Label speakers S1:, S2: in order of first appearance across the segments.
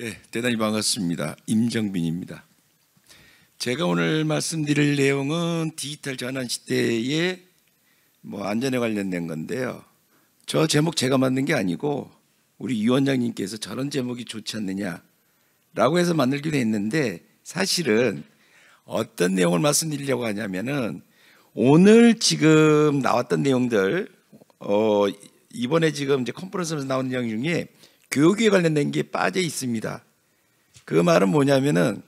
S1: 예, 대단히 반갑습니다. 임정빈입니다. 제가 오늘 말씀드릴 내용은 디지털 전환 시대의 뭐 안전에 관련된 건데요. 저 제목 제가 만든 게 아니고 우리 위원장님께서 저런 제목이 좋지 않느냐라고 해서 만들기도 했는데 사실은 어떤 내용을 말씀드리려고 하냐면은 오늘 지금 나왔던 내용들 어 이번에 지금 이제 컨퍼런스에서 나온 내용 중에 교육에 관련된 게 빠져 있습니다. 그 말은 뭐냐면은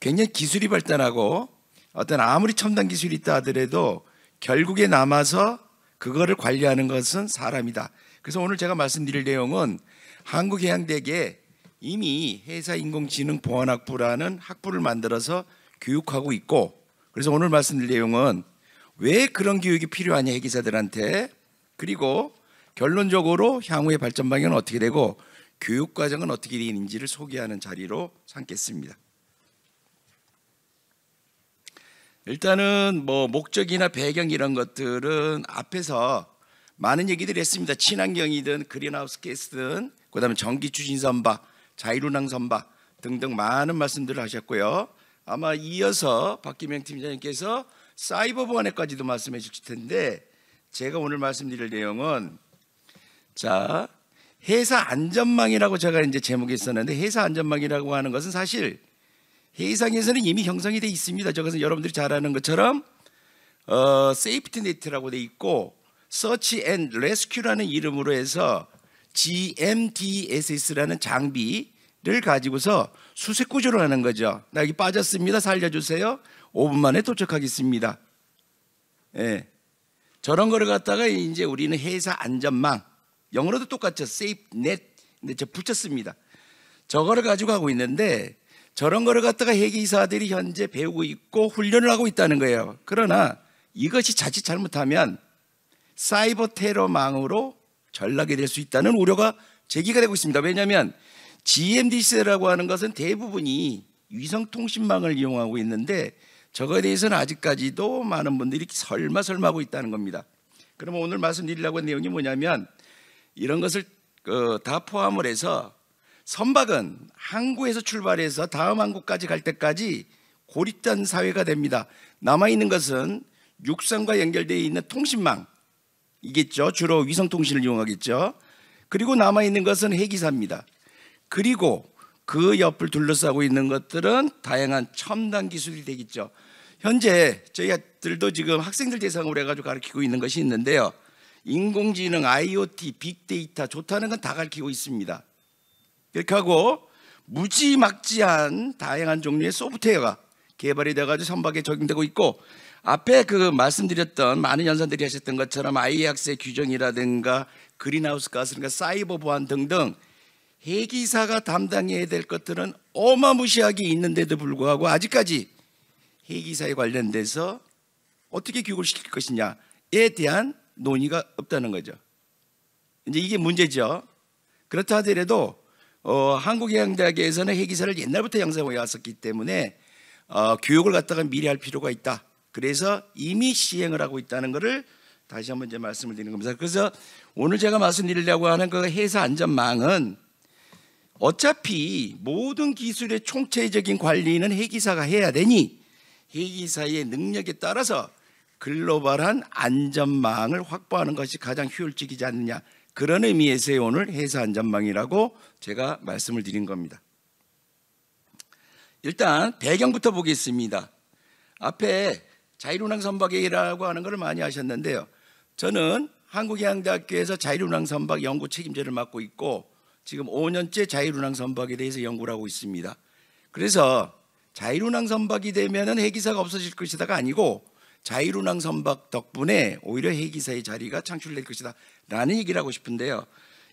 S1: 굉장히 기술이 발전하고 어떤 아무리 첨단 기술이 있다 하더라도 결국에 남아서 그거를 관리하는 것은 사람이다. 그래서 오늘 제가 말씀드릴 내용은 한국해양대에 이미 회사인공지능보안학부라는 학부를 만들어서 교육하고 있고 그래서 오늘 말씀드릴 내용은 왜 그런 교육이 필요하냐 회기사들한테 그리고 결론적으로 향후의 발전 방향은 어떻게 되고 교육 과정은 어떻게 되는지를 소개하는 자리로 삼겠습니다. 일단은 뭐 목적이나 배경 이런 것들은 앞에서 많은 얘기들 했습니다. 친환경이든 그린하우스 가스든 그다음에 전기 추진 선박, 자율운항 선박 등등 많은 말씀들을 하셨고요. 아마 이어서 박기명 팀장님께서 사이버 보안에까지도 말씀해 주실 텐데 제가 오늘 말씀드릴 내용은 자 회사 안전망이라고 제가 이제 제목에 있었는데 회사 안전망이라고 하는 것은 사실 회사에서는 이미 형성이 돼 있습니다. 저것은 여러분들이 잘 아는 것처럼 어, 세이프티 네트라고 돼 있고 서치 앤 레스큐라는 이름으로 해서 GMDSS라는 장비를 가지고서 수색 구조를 하는 거죠. 나 여기 빠졌습니다. 살려주세요. 5분 만에 도착하겠습니다. 예. 저런 거를 갖다가 이제 우리는 회사 안전망 영어로도 똑같죠. save net. 근데 저 붙였습니다. 저거를 가지고 하고 있는데 저런 거를 갖다가 회계사들이 현재 배우고 있고 훈련을 하고 있다는 거예요. 그러나 이것이 자칫 잘못하면 사이버 테러망으로 전락이 될 수 있다는 우려가 제기가 되고 있습니다. 왜냐하면 GMDC라고 하는 것은 대부분이 위성통신망을 이용하고 있는데 저거에 대해서는 아직까지도 많은 분들이 설마 설마하고 있다는 겁니다. 그러면 오늘 말씀드리려고 한 내용이 뭐냐면 이런 것을 그다 포함을 해서 선박은 항구에서 출발해서 다음 항구까지 갈 때까지 고립된 사회가 됩니다. 남아 있는 것은 육상과 연결되어 있는 통신망이겠죠. 주로 위성 통신을 이용하겠죠. 그리고 남아 있는 것은 핵기사입니다. 그리고 그 옆을 둘러싸고 있는 것들은 다양한 첨단 기술이 되겠죠. 현재 저희들도 지금 학생들 대상으로 해가지고 가르치고 있는 것이 있는데요. 인공지능, IoT, 빅데이터 좋다는 건 다 가르치고 있습니다. 이렇게 하고 무지막지한 다양한 종류의 소프트웨어가 개발이 돼가지고 선박에 적용되고 있고 앞에 그 말씀드렸던 많은 연산들이 하셨던 것처럼 아이 학세 규정이라든가 그린하우스 가스라든가 그러니까 사이버 보안 등등 해기사가 담당해야 될 것들은 어마무시하게 있는데도 불구하고 아직까지 해기사에 관련돼서 어떻게 교육을 시킬 것이냐에 대한 논의가 없다는 거죠. 이제 이게 문제죠. 그렇다 하더라도 어, 한국해양대학에서는 해기사를 옛날부터 양성해 왔었기 때문에 어, 교육을 갖다가 미리 할 필요가 있다. 그래서 이미 시행을 하고 있다는 것을 다시 한번 이제 말씀을 드리는 겁니다. 그래서 오늘 제가 말씀드리려고 하는 그 해사 안전망은 어차피 모든 기술의 총체적인 관리는 해기사가 해야 되니 해기사의 능력에 따라서 글로벌한 안전망을 확보하는 것이 가장 효율적이지 않느냐 그런 의미에서 오늘 회사 안전망이라고 제가 말씀을 드린 겁니다. 일단 배경부터 보겠습니다. 앞에 자유운항 선박이라고 하는 것을 많이 하셨는데요. 저는 한국해양대학교에서 자유운항 선박 연구 책임자를 맡고 있고 지금 5년째 자유운항 선박에 대해서 연구를 하고 있습니다. 그래서 자유운항 선박이 되면은 해기사가 없어질 것이다가 아니고 자유로운 선박 덕분에 오히려 해기사의 자리가 창출될 것이다 라는 얘기를 하고 싶은데요.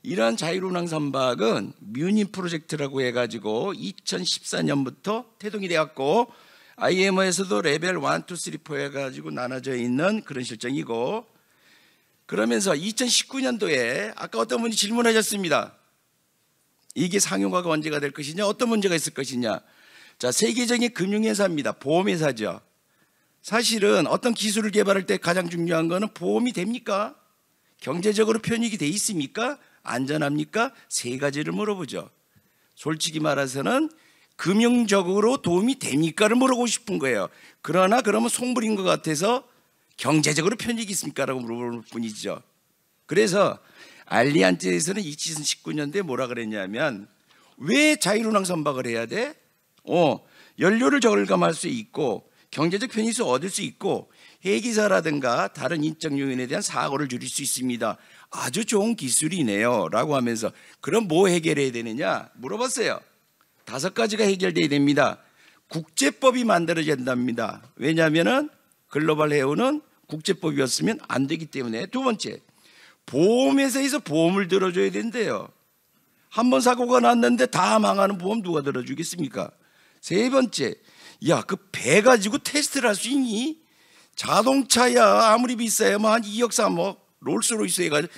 S1: 이러한 자유로운 선박은 뮤닌 프로젝트라고 해가지고 2014년부터 태동이 되었고 IMO에서도 레벨 1, 2, 3, 4 해가지고 나눠져 있는 그런 실정이고 그러면서 2019년도에 아까 어떤 분이 질문하셨습니다. 이게 상용화가 언제가 될 것이냐 어떤 문제가 있을 것이냐 자 세계적인 금융회사입니다 보험회사죠 사실은 어떤 기술을 개발할 때 가장 중요한 거는 보험이 됩니까? 경제적으로 편익이 돼 있습니까? 안전합니까? 세 가지를 물어보죠. 솔직히 말해서는 금융적으로 도움이 됩니까를 물어보고 싶은 거예요. 그러나 그러면 송불인 것 같아서 경제적으로 편익이 있습니까라고 물어보는 분이죠. 그래서 알리안트에서는 2019년도에 뭐라 그랬냐면 왜 자유로운 선박을 해야 돼? 어, 연료를 절감할 수 있고 경제적 편의를 얻을 수 있고 회기사라든가 다른 인적 요인에 대한 사고를 줄일 수 있습니다. 아주 좋은 기술이네요. 라고 하면서 그럼 뭐 해결해야 되느냐 물어봤어요. 다섯 가지가 해결돼야 됩니다. 국제법이 만들어진답니다 왜냐하면 글로벌 해오는 국제법이었으면 안 되기 때문에 두 번째 보험회사에서 보험을 들어줘야 된대요. 한 번 사고가 났는데 다 망하는 보험 누가 들어주겠습니까? 세 번째 야, 그 배 가지고 테스트를 할 수 있니? 자동차야 아무리 비싸야뭐한 2억 3억 롤스로이스 해가지고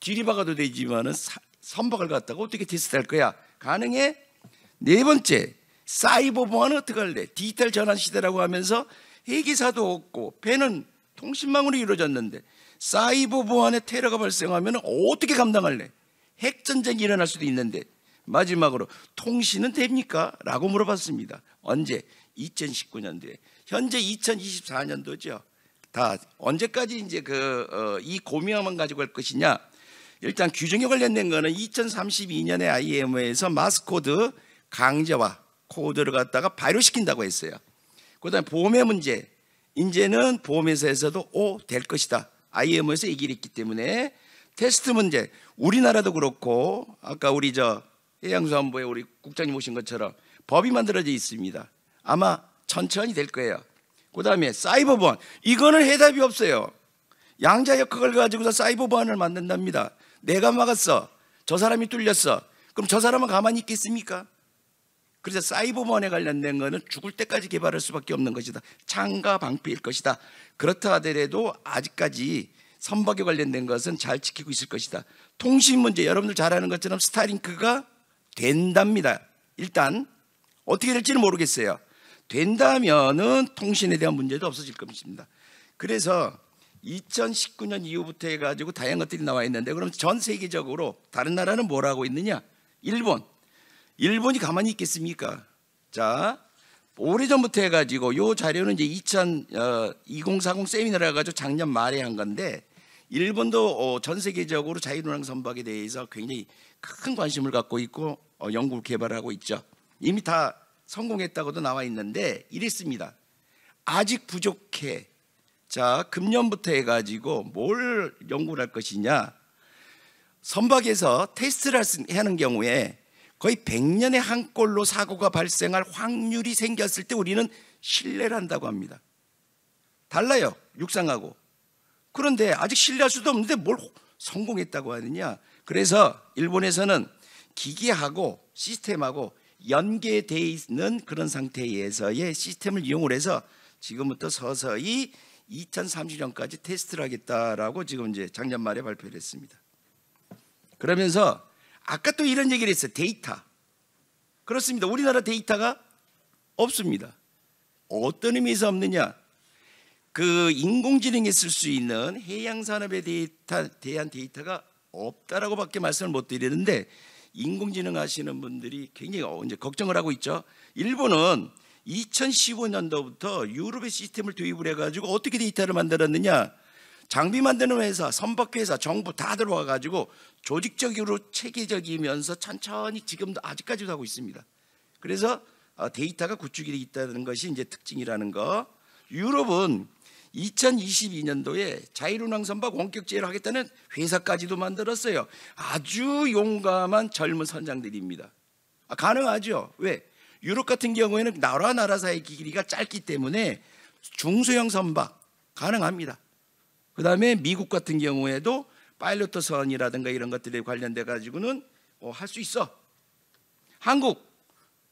S1: 지리박아도 되지만은 선박을 갖다가 어떻게 테스트할 거야? 가능해? 네 번째, 사이버 보안은 어떻게 할래? 디지털 전환 시대라고 하면서 회기사도 없고 배는 통신망으로 이루어졌는데 사이버 보안에 테러가 발생하면 어떻게 감당할래? 핵 전쟁이 일어날 수도 있는데 마지막으로 통신은 됩니까? 라고 물어봤습니다. 언제? 2019년도에 현재 2024년도죠. 다 언제까지 이제 그이 어, 고미어만 가지고 갈 것이냐? 일단 규정에 관련된 거는 2032년에 IMO에서 마스코드 강제화 코드를 갖다가 발효시킨다고 했어요. 그다음에 보험의 문제. 이제는 보험회사에서도 오 될 것이다. IMO에서 얘기를 했기 때문에 테스트 문제. 우리나라도 그렇고 아까 우리 저 해양수산부에 우리 국장님 오신 것처럼 법이 만들어져 있습니다. 아마 천천히 될 거예요. 그 다음에 사이버 보안. 이거는 해답이 없어요. 양자역 학을 가지고서 사이버 보안을 만든답니다. 내가 막았어. 저 사람이 뚫렸어. 그럼 저 사람은 가만히 있겠습니까? 그래서 사이버 보안에 관련된 거는 죽을 때까지 개발할 수밖에 없는 것이다. 창과 방패일 것이다. 그렇다 하더라도 아직까지 선박에 관련된 것은 잘 지키고 있을 것이다. 통신 문제 여러분들 잘 아는 것처럼 스타링크가 된답니다. 일단 어떻게 될지는 모르겠어요. 된다면은 통신에 대한 문제도 없어질 것입니다. 그래서 2019년 이후부터 해가지고 다양한 것들이 나와 있는데 그럼 전 세계적으로 다른 나라는 뭘 하고 있느냐? 일본. 일본이 가만히 있겠습니까? 자, 오래전부터 해가지고 요 자료는 이제 2 0 0 2 0 4 세미나를 해가지고 작년 말에 한 건데 일본도 어, 전 세계적으로 자유노운 선박에 대해서 굉장히 큰 관심을 갖고 있고 어, 연구 를 개발하고 있죠. 이미 다 성공했다고도 나와 있는데 이랬습니다. 아직 부족해. 자, 금년부터 해가지고 뭘 연구를 할 것이냐. 선박에서 테스트를 하는 경우에 거의 100년에 한 건로 사고가 발생할 확률이 생겼을 때 우리는 신뢰를 한다고 합니다. 달라요, 육상하고. 그런데 아직 신뢰할 수도 없는데 뭘 성공했다고 하느냐. 그래서 일본에서는 기계하고 시스템하고 연계되어 있는 그런 상태에서의 시스템을 이용을 해서 지금부터 서서히 2030년까지 테스트를 하겠다라고 지금 이제 작년 말에 발표를 했습니다. 그러면서 아까 또 이런 얘기를 했어요. 데이터. 그렇습니다. 우리나라 데이터가 없습니다. 어떤 의미에서 없느냐? 그 인공지능에 쓸 수 있는 해양 산업에 데이터, 대한 데이터가 없다라고밖에 말씀을 못 드리는데 인공지능 하시는 분들이 굉장히 어, 이제 걱정을 하고 있죠. 일본은 2015년도부터 유럽의 시스템을 도입을 해가지고 어떻게 데이터를 만들었느냐. 장비 만드는 회사, 선박 회사, 정부 다 들어와 가지고 조직적으로 체계적이면서 천천히 지금도 아직까지도 하고 있습니다. 그래서 어, 데이터가 구축이 되어 있다는 것이 이제 특징이라는 거. 유럽은 2022년도에 자유 l u 항 선박 원격제를 하겠다는 회사까지도 만들었어요. 아주 용감한 젊은 선장들입니다. 아, 가능하죠. 왜? 유럽 같은 경우에는 나라 나라 사이 길이가 짧기 때문에 중소형 선박 가능합니다. 그 다음에 미국 같은 경우에도 파일럿 선이라든가 이런 것들에 관련돼 가지고는 어, 할수 있어. 한국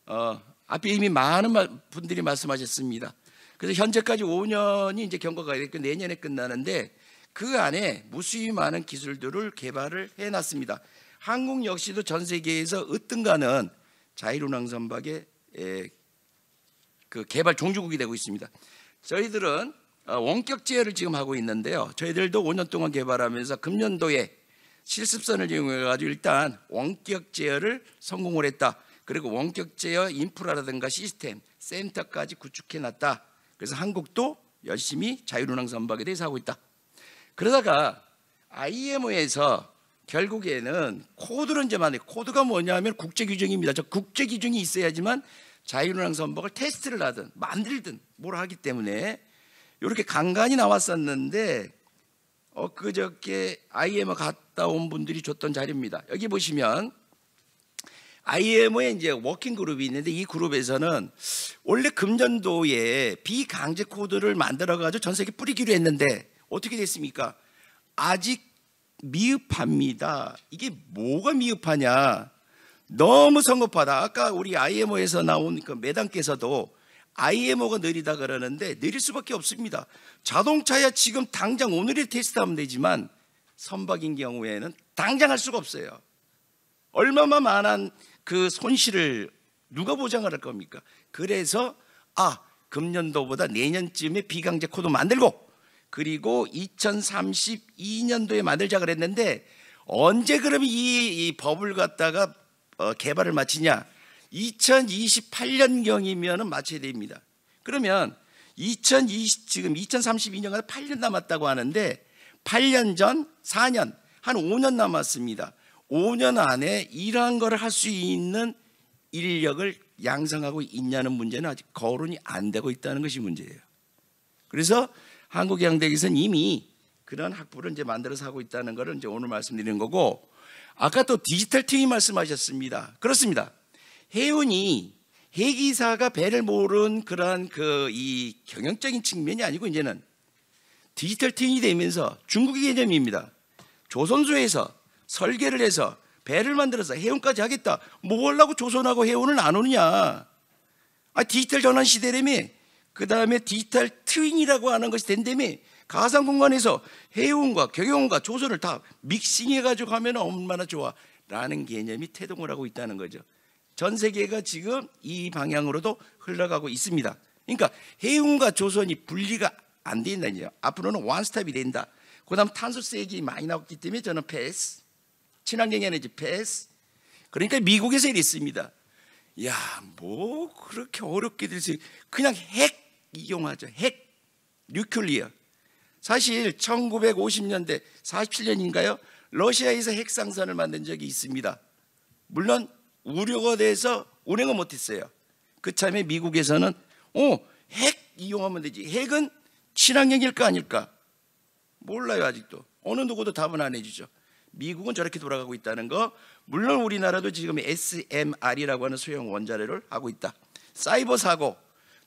S1: 어, 앞에 이미 많은 분들이 말씀하셨습니다. 그래서 현재까지 5년이 이제 경과가 되고 내년에 끝나는데 그 안에 무수히 많은 기술들을 개발을 해놨습니다. 한국 역시도 전 세계에서 어떤가는 자율운항 선박의 그 개발 종주국이 되고 있습니다. 저희들은 어, 원격제를 어 지금 하고 있는데요. 저희들도 5년 동안 개발하면서 금년도에 실습선을 이용해 가지고 일단 원격 제어를 성공을 했다. 그리고 원격 제어 인프라라든가 시스템 센터까지 구축해 놨다. 그래서 한국도 열심히 자유운항 로 선박에 대해서 하고 있다. 그러다가 IMO에서 결국에는 코드를 이제 만약 코드가 뭐냐면 국제 규정입니다. 저 국제 규정이 있어야지만 자유운항 로 선박을 테스트를 하든 만들든 뭘 하기 때문에 이렇게 간간히 나왔었는데 어그저께 IMO 갔다 온 분들이 줬던 자료입니다. 여기 보시면 IMO에 이제 워킹 그룹이 있는데 이 그룹에서는 원래 금년도에 비강제 코드를 만들어 가지고 전 세계 뿌리기로 했는데 어떻게 됐습니까? 아직 미흡합니다. 이게 뭐가 미흡하냐? 너무 성급하다. 아까 우리 IMO에서 나온 그 매단께서도 IMO가 느리다 그러는데 느릴 수밖에 없습니다. 자동차야 지금 당장 오늘이 테스트하면 되지만 선박인 경우에는 당장 할 수가 없어요. 얼마만한 그 손실을 누가 보장을 할 겁니까? 그래서 아 금년도보다 내년쯤에 비강제 코드 만들고 그리고 2032년도에 만들자 그랬는데 언제 그럼 이, 이 법을 갖다가 어, 개발을 마치냐? 2028년 경이면 마쳐야 됩니다. 그러면 2020 지금 2032년까지 8년 남았다고 하는데 8년 전 4년 한 5년 남았습니다. 5년 안에 이러한 걸 할 수 있는 인력을 양성하고 있냐는 문제는 아직 거론이 안 되고 있다는 것이 문제예요. 그래서 한국양대학에서는 이미 그런 학부를 이제 만들어서 하고 있다는 것을 이제 오늘 말씀드리는 거고 아까 또 디지털 팀이 말씀하셨습니다. 그렇습니다. 해운이 해기사가 배를 모른 그러한 그이 경영적인 측면이 아니고 이제는 디지털 팀이 되면서 중국의 개념입니다. 조선소에서 설계를 해서 배를 만들어서 해운까지 하겠다. 뭐 하려고 조선하고 해운을 나누느냐. 아, 디지털 전환 시대라며. 그 다음에 디지털 트윈이라고 하는 것이 된다며. 가상 공간에서 해운과 경영과 조선을 다 믹싱해가지고 하면 얼마나 좋아. 라는 개념이 태동을 하고 있다는 거죠. 전 세계가 지금 이 방향으로도 흘러가고 있습니다. 그러니까 해운과 조선이 분리가 안 된다는 거요 앞으로는 원스톱이 된다. 그 다음 탄소 세액이 많이 나왔기 때문에 저는 패스. 친환경에너지 패스. 그러니까 미국에서 이랬습니다. 야, 뭐 그렇게 어렵게 될수 그냥 핵 이용하죠. 핵 뉴클리어. 사실 1950년대 47년인가요? 러시아에서 핵상선을 만든 적이 있습니다. 물론 우려가 돼서 운행을 못했어요. 그참에 미국에서는 어, 핵 이용하면 되지. 핵은 친환경일 거 아닐까? 몰라요 아직도. 어느 누구도 답은 안 해주죠. 미국은 저렇게 돌아가고 있다는 거 물론 우리나라도 지금 SMR이라고 하는 소형 원자료를 하고 있다. 사이버 사고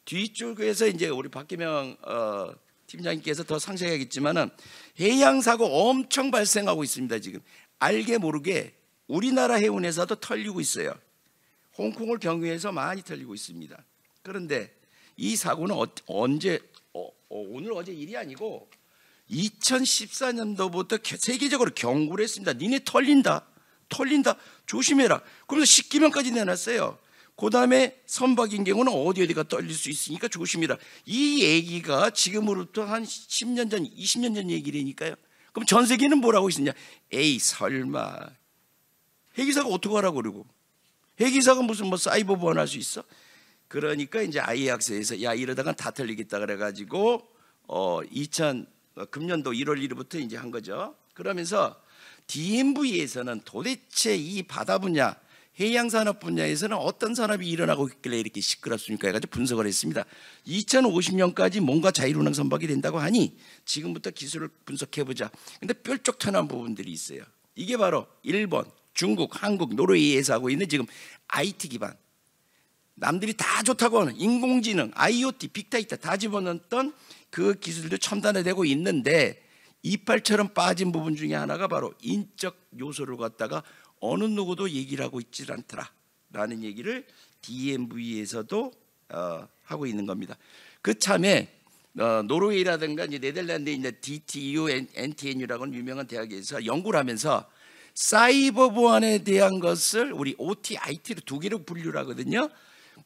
S1: 뒤쪽에서 이제 우리 박기명 어, 팀장님께서 더 상세하겠지만은 해양 사고 엄청 발생하고 있습니다 지금 알게 모르게 우리나라 해운 에서도 털리고 있어요. 홍콩을 경유해서 많이 털리고 있습니다. 그런데 이 사고는 어, 언제 어, 어 오늘 어제 일이 아니고 2014년도부터 세계적으로 경고를 했습니다. 니네 털린다. 털린다. 조심해라. 그러면서 식기면까지 내놨어요. 그 다음에 선박인 경우는 어디 어디가 떨릴 수 있으니까 조심해라. 이 얘기가 지금으로부터 한 10년 전, 20년 전 얘기라니까요. 그럼 전 세계는 뭐라고 있었냐? 에이 설마. 핵기사가 어떻게 하라고 그러고. 핵기사가 무슨 뭐 사이버 보안할 수 있어? 그러니까 이제 아이학세에서 야 이러다가 다 털리겠다 그래가지고 어 2000, 어, 금년도 1월 1일부터 이제 한 거죠. 그러면서 DMV에서는 도대체 이 바다 분야, 해양 산업 분야에서는 어떤 산업이 일어나고 있길래 이렇게 시끄럽습니까? 해가지고 분석을 했습니다. 2050년까지 뭔가 자율운항 선박이 된다고 하니 지금부터 기술을 분석해보자. 근데 뾰족 튀어 부분들이 있어요. 이게 바로 일본, 중국, 한국, 노르웨이에서 하고 있는 지금 IT 기반. 남들이 다 좋다고 하는 인공지능, IoT, 빅데이터 다 집어넣었던 그 기술도 첨단에되고 있는데 이빨처럼 빠진 부분 중에 하나가 바로 인적 요소를 갖다가 어느 누구도 얘기를 하고 있질 않더라라는 얘기를 DMV에서도 어, 하고 있는 겁니다. 그 참에 어, 노르웨이라든가 이제 네덜란드에 있는 DTU, NTNU라고 하는 유명한 대학에서 연구를 하면서 사이버 보안에 대한 것을 우리 OT, IT로 두 개로 분류를 하거든요.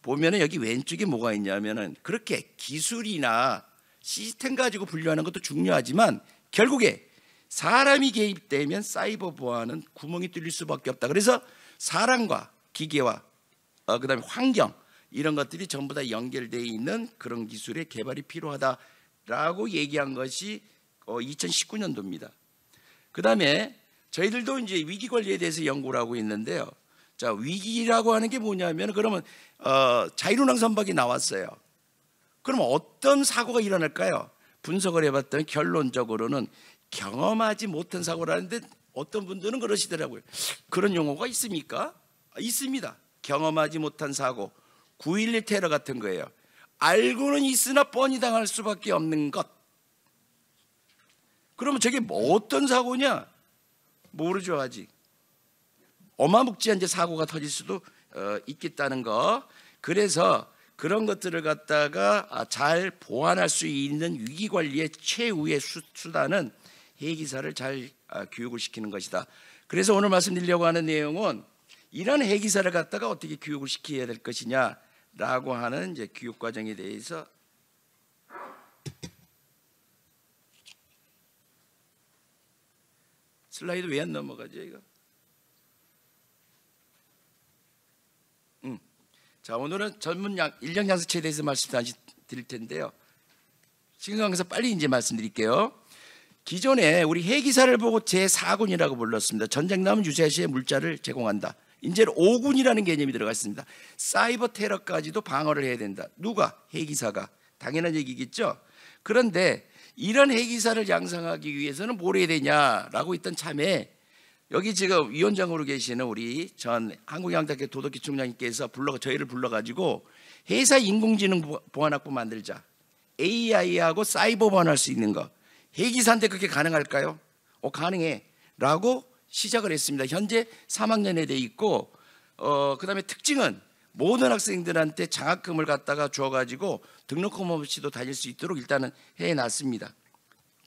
S1: 보면은 여기 왼쪽에 뭐가 있냐면은 그렇게 기술이나 시스템 가지고 분류하는 것도 중요하지만 결국에 사람이 개입되면 사이버 보안은 구멍이 뚫릴 수밖에 없다. 그래서 사람과 기계와 어, 그다음에 환경 이런 것들이 전부 다 연결되어 있는 그런 기술의 개발이 필요하다라고 얘기한 것이 어, 2019년도입니다. 그다음에 저희들도 이제 위기 관리에 대해서 연구를 하고 있는데요. 자 위기라고 하는 게 뭐냐면 그러면 어, 자유로운 선박이 나왔어요. 그럼 어떤 사고가 일어날까요? 분석을 해봤더니 결론적으로는 경험하지 못한 사고라는데 어떤 분들은 그러시더라고요. 그런 용어가 있습니까? 있습니다. 경험하지 못한 사고. 9.11 테러 같은 거예요. 알고는 있으나 뻔히 당할 수밖에 없는 것. 그러면 저게 뭐 어떤 사고냐? 모르죠, 아직. 어마묵지한 이제 사고가 터질 수도 어, 있겠다는 거. 그래서 그런 것들을 갖다가 아, 잘 보완할 수 있는 위기 관리의 최후의 수단은 해기사를 잘 아, 교육을 시키는 것이다. 그래서 오늘 말씀드리려고 하는 내용은 이런 해기사를 갖다가 어떻게 교육을 시켜야 될 것이냐라고 하는 이제 교육 과정에 대해서 슬라이드 왜 안 넘어가죠 이거? 자 오늘은 전문 양 일량 양수체에 대해서 말씀 다시 드릴 텐데요. 지금 강에서 빨리 이제 말씀드릴게요. 기존에 우리 해기사를 보고 제4군이라고 불렀습니다. 전쟁 나면 유사시에 물자를 제공한다. 이제는 5군이라는 개념이 들어갔습니다. 사이버 테러까지도 방어를 해야 된다. 누가? 해기사가. 당연한 얘기겠죠. 그런데 이런 해기사를 양성하기 위해서는 뭘 해야 되냐라고 있던 참에 여기 지금 위원장으로 계시는 우리 전 한국양대학교 도덕기 총장님께서 불러 저희를 불러가지고 회사 인공지능 보안학부 만들자 AI하고 사이버 보안할 수 있는 거 해기사한테 그게 가능할까요? 어 가능해라고 시작을 했습니다. 현재 3학년에 돼 있고 어 그다음에 특징은 모든 학생들한테 장학금을 갖다가 줘가지고 등록금 없이도 다닐 수 있도록 일단은 해놨습니다.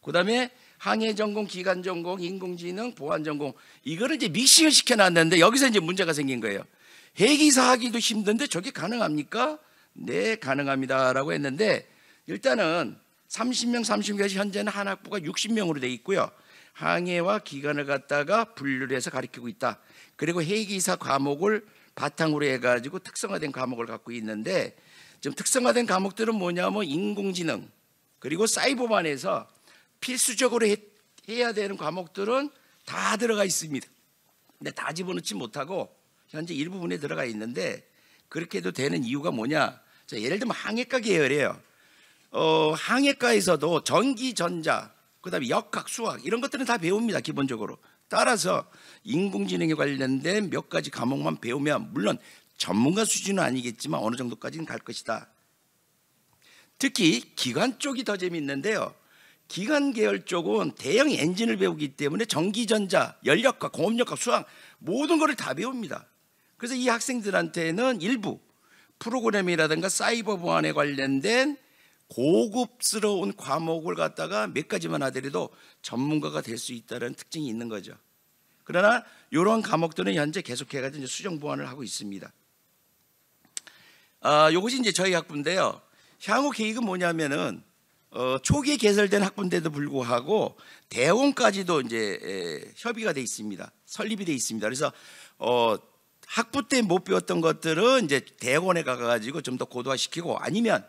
S1: 그다음에 항해 전공, 기간 전공, 인공지능, 보안 전공 이거를 이제 믹싱을 시켜놨는데 여기서 이제 문제가 생긴 거예요. 해기사 하기도 힘든데 저게 가능합니까? 네, 가능합니다라고 했는데 일단은 30명, 30명이 현재는 한 학부가 60명으로 돼 있고요. 항해와 기간을 갖다가 분류를 해서 가리키고 있다. 그리고 해기사 과목을 바탕으로 해가지고 특성화된 과목을 갖고 있는데 지금 특성화된 과목들은 뭐냐면 인공지능 그리고 사이버반에서 필수적으로 해, 해야 되는 과목들은 다 들어가 있습니다. 근데 다 집어넣지 못하고 현재 일부분에 들어가 있는데 그렇게 해도 되는 이유가 뭐냐? 자, 예를 들면 항해과 계열이에요. 어, 항해과에서도 전기, 전자, 그다음에 역학, 수학 이런 것들은 다 배웁니다 기본적으로. 따라서 인공지능에 관련된 몇 가지 과목만 배우면 물론 전문가 수준은 아니겠지만 어느 정도까지는 갈 것이다. 특히 기관 쪽이 더 재미있는데요. 기관 계열 쪽은 대형 엔진을 배우기 때문에 전기전자, 연력과 공업력과 수학 모든 것을 다 배웁니다. 그래서 이 학생들한테는 일부 프로그램이라든가 사이버 보안에 관련된 고급스러운 과목을 갖다가 몇 가지만 하더라도 전문가가 될 수 있다는 특징이 있는 거죠. 그러나 이러한 과목들은 현재 계속해가지고 수정 보완을 하고 있습니다. 아, 이것이 이제 저희 학부인데요. 향후 계획은 뭐냐면은 어, 초기에 개설된 학부인데도 불구하고 대원까지도 이제 에, 협의가 돼 있습니다. 설립이 돼 있습니다. 그래서 어, 학부 때 못 배웠던 것들은 이제 대원에 가가지고 좀 더 고도화시키고 아니면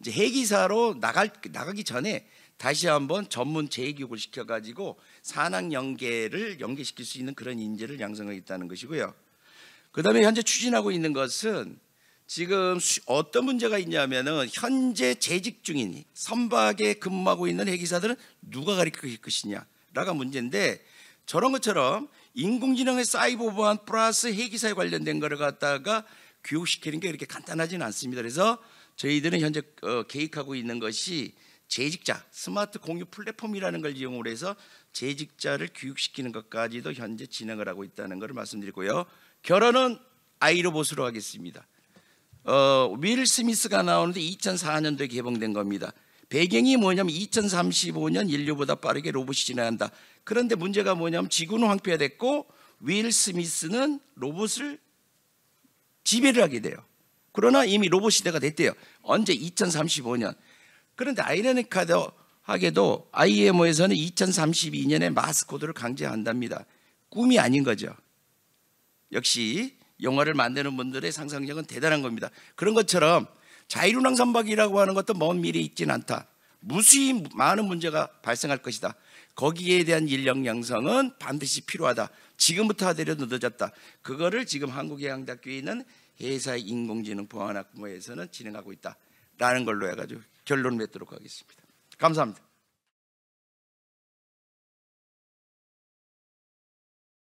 S1: 이제 해기사로 나갈 나가기 전에 다시 한번 전문 재교육을 시켜가지고 산학 연계를 연계시킬 수 있는 그런 인재를 양성하겠다는 것이고요. 그 다음에 현재 추진하고 있는 것은 지금 어떤 문제가 있냐면은 현재 재직 중인 선박에 근무하고 있는 해기사들은 누가 가리킬 것이냐라가 문제인데 저런 것처럼 인공지능의 사이버 보안 플러스 해기사에 관련된 거를 갖다가 교육시키는 게 그렇게 간단하지는 않습니다. 그래서 저희들은 현재 어, 계획하고 있는 것이 재직자 스마트 공유 플랫폼이라는 걸 이용을 해서 재직자를 교육시키는 것까지도 현재 진행을 하고 있다는 것을 말씀드리고요. 결혼은 아이로봇으로 하겠습니다. 어, 윌 스미스가 나오는데 2004년도에 개봉된 겁니다. 배경이 뭐냐면 2035년 인류보다 빠르게 로봇이 진화한다. 그런데 문제가 뭐냐면 지구는 황폐화됐고 윌 스미스는 로봇을 지배를 하게 돼요. 그러나 이미 로봇 시대가 됐대요. 언제 2035년. 그런데 아이러니카하게도 드 IMO에서는 2032년에 마스코드를 강제한답니다. 꿈이 아닌 거죠. 역시 영화를 만드는 분들의 상상력은 대단한 겁니다. 그런 것처럼 자유로운 선박이라고 하는 것도 먼 미래에 있지는 않다. 무수히 많은 문제가 발생할 것이다. 거기에 대한 인력 양성은 반드시 필요하다. 지금부터 하더라도 늦었다. 그거를 지금 한국해양대학교에 있는 회사 인공지능 보안학부에서는 진행하고 있다. 라는 걸로 해가지고 결론 맺도록 하겠습니다. 감사합니다.